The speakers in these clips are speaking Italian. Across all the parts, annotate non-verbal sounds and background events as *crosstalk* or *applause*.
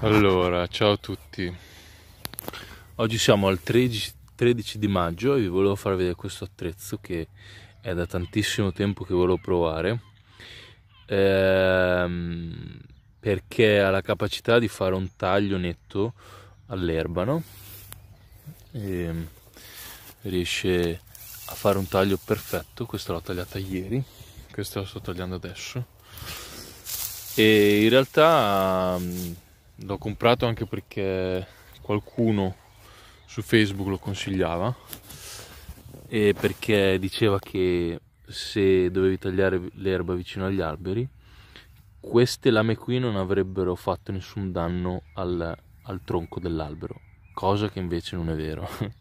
Allora, ciao a tutti. Oggi siamo al 13, 13, di maggio e vi volevo far vedere questo attrezzo che è da tantissimo tempo che volevo provare ehm, perché ha la capacità di fare un taglio netto all'erbano e riesce a fare un taglio perfetto questa l'ho tagliata ieri questa la sto tagliando adesso e in realtà l'ho comprato anche perché qualcuno su Facebook lo consigliava e perché diceva che se dovevi tagliare l'erba vicino agli alberi queste lame qui non avrebbero fatto nessun danno al, al tronco dell'albero cosa che invece non è vero *laughs*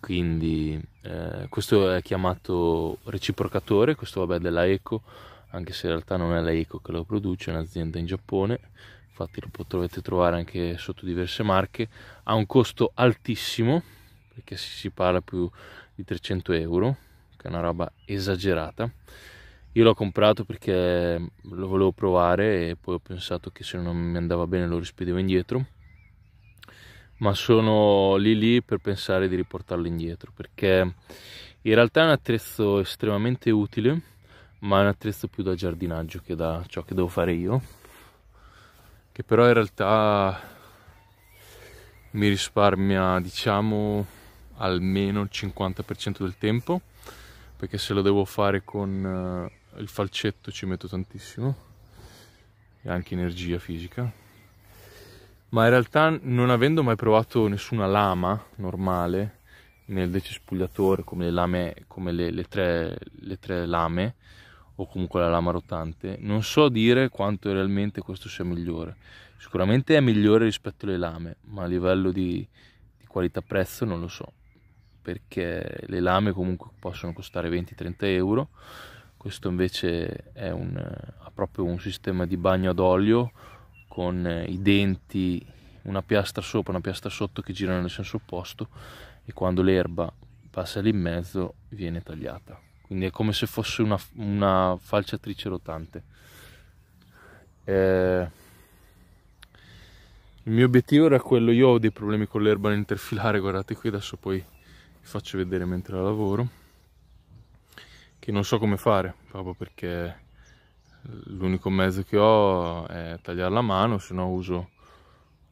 quindi eh, questo è chiamato reciprocatore questo vabbè della Eco anche se in realtà non è la Eco che lo produce è un'azienda in Giappone infatti lo potrete trovare anche sotto diverse marche, ha un costo altissimo perché si parla più di 300 euro, che è una roba esagerata. Io l'ho comprato perché lo volevo provare e poi ho pensato che se non mi andava bene lo rispedevo indietro, ma sono lì lì per pensare di riportarlo indietro perché in realtà è un attrezzo estremamente utile, ma è un attrezzo più da giardinaggio che da ciò che devo fare io che però in realtà mi risparmia diciamo almeno il 50% del tempo perché se lo devo fare con eh, il falcetto ci metto tantissimo e anche energia fisica ma in realtà non avendo mai provato nessuna lama normale nel decespugliatore come le lame come le, le, tre, le tre lame o comunque la lama rotante, non so dire quanto realmente questo sia migliore. Sicuramente è migliore rispetto alle lame, ma a livello di, di qualità-prezzo non lo so, perché le lame comunque possono costare 20-30 euro, questo invece un, ha proprio un sistema di bagno ad olio con i denti, una piastra sopra, una piastra sotto che girano nel senso opposto e quando l'erba passa lì in mezzo viene tagliata quindi è come se fosse una, una falciatrice rotante. Eh, il mio obiettivo era quello, io ho dei problemi con l'erba interfilare, guardate qui, adesso poi vi faccio vedere mentre la lavoro, che non so come fare, proprio perché l'unico mezzo che ho è tagliare la mano, se no uso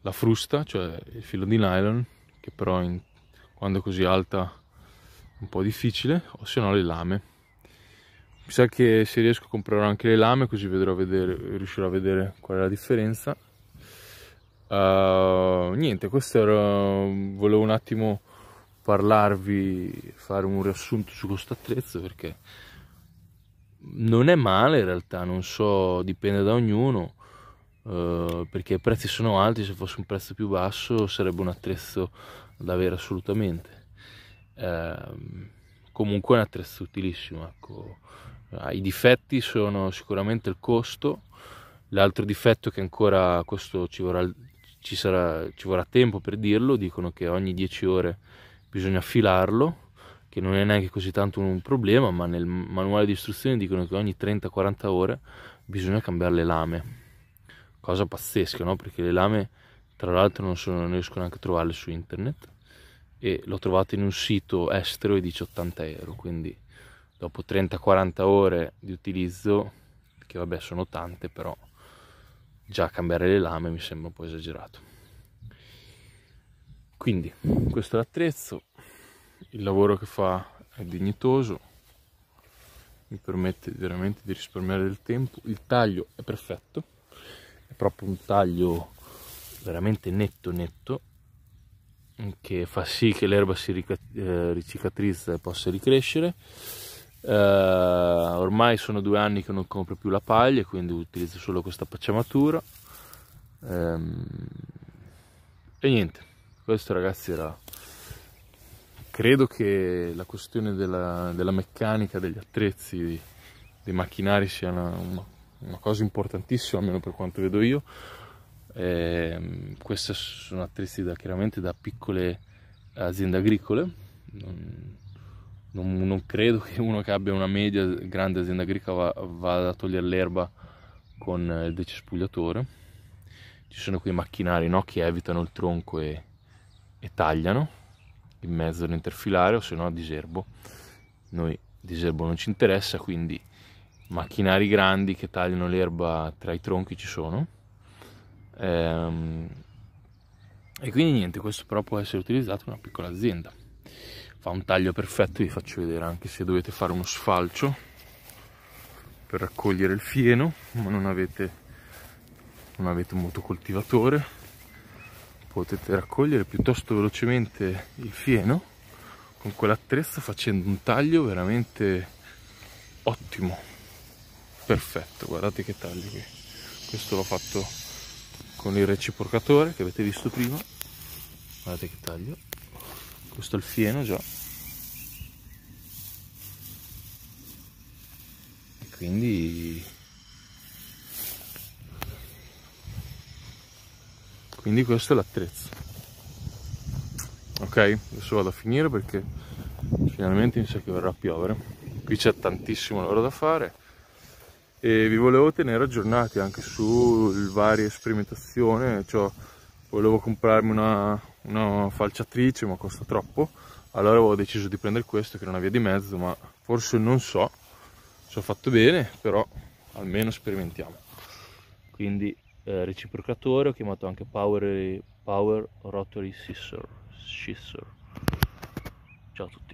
la frusta, cioè il filo di nylon, che però in, quando è così alta è un po' difficile, o se no le lame chissà che se riesco comprerò anche le lame così vedrò a vedere, riuscirò a vedere qual è la differenza uh, niente questo era volevo un attimo parlarvi fare un riassunto su questo attrezzo perché non è male in realtà non so dipende da ognuno uh, perché i prezzi sono alti se fosse un prezzo più basso sarebbe un attrezzo da avere assolutamente uh, comunque è un attrezzo utilissimo ecco Ah, I difetti sono sicuramente il costo, l'altro difetto è che ancora questo ci vorrà, ci, sarà, ci vorrà tempo per dirlo, dicono che ogni 10 ore bisogna affilarlo, che non è neanche così tanto un problema, ma nel manuale di istruzione dicono che ogni 30-40 ore bisogna cambiare le lame, cosa pazzesca, no? perché le lame tra l'altro non, sono, non riesco neanche a trovarle su internet e l'ho trovata in un sito estero e dice 80 euro, quindi dopo 30-40 ore di utilizzo, che vabbè sono tante, però già cambiare le lame mi sembra un po' esagerato. Quindi questo è l'attrezzo, il lavoro che fa è dignitoso, mi permette veramente di risparmiare del tempo, il taglio è perfetto, è proprio un taglio veramente netto netto che fa sì che l'erba si eh, ricicatrizza e possa ricrescere eh, ormai sono due anni che non compro più la paglia quindi utilizzo solo questa pacciamatura ehm, e niente questo ragazzi era credo che la questione della, della meccanica degli attrezzi dei macchinari sia una, una, una cosa importantissima almeno per quanto vedo io eh, queste sono attrezzi da, chiaramente da piccole aziende agricole non, non, credo che uno che abbia una media grande azienda agricola vada a togliere l'erba con eh, il decespugliatore. Ci sono quei macchinari no, che evitano il tronco e, e tagliano in mezzo all'interfilare o se no a diserbo. Noi diserbo non ci interessa, quindi macchinari grandi che tagliano l'erba tra i tronchi ci sono. Ehm, e quindi niente, questo però può essere utilizzato in una piccola azienda fa un taglio perfetto vi faccio vedere anche se dovete fare uno sfalcio per raccogliere il fieno ma non avete, non avete un motocoltivatore potete raccogliere piuttosto velocemente il fieno con quell'attrezzo facendo un taglio veramente ottimo perfetto guardate che taglio qui questo l'ho fatto con il reciprocatore che avete visto prima guardate che taglio questo è il fieno già e quindi quindi questo è l'attrezzo ok adesso vado a finire perché finalmente mi sa che verrà a piovere qui c'è tantissimo lavoro da fare e vi volevo tenere aggiornati anche su varie sperimentazioni cioè volevo comprarmi una, una falciatrice ma costa troppo allora ho deciso di prendere questo che era una via di mezzo ma forse non so se ho fatto bene però almeno sperimentiamo quindi eh, reciprocatore ho chiamato anche power, power rotary scissor, scissor ciao a tutti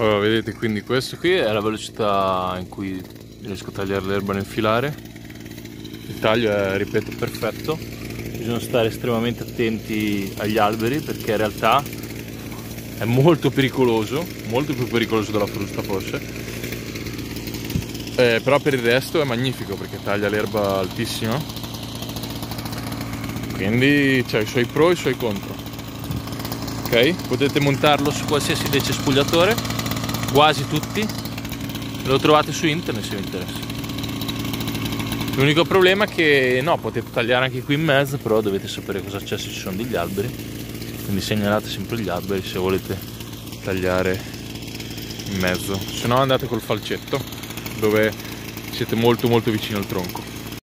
Allora, vedete quindi questo qui è la velocità in cui riesco a tagliare l'erba nel filare. Il taglio è, ripeto, perfetto. Bisogna stare estremamente attenti agli alberi perché in realtà è molto pericoloso, molto più pericoloso della frusta forse. Eh, però per il resto è magnifico perché taglia l'erba altissima. Quindi c'è i suoi pro e i suoi contro. Ok? Potete montarlo su qualsiasi decespugliatore quasi tutti lo trovate su internet se vi interessa l'unico problema è che no potete tagliare anche qui in mezzo però dovete sapere cosa c'è se ci sono degli alberi quindi segnalate sempre gli alberi se volete tagliare in mezzo se no andate col falcetto dove siete molto molto vicino al tronco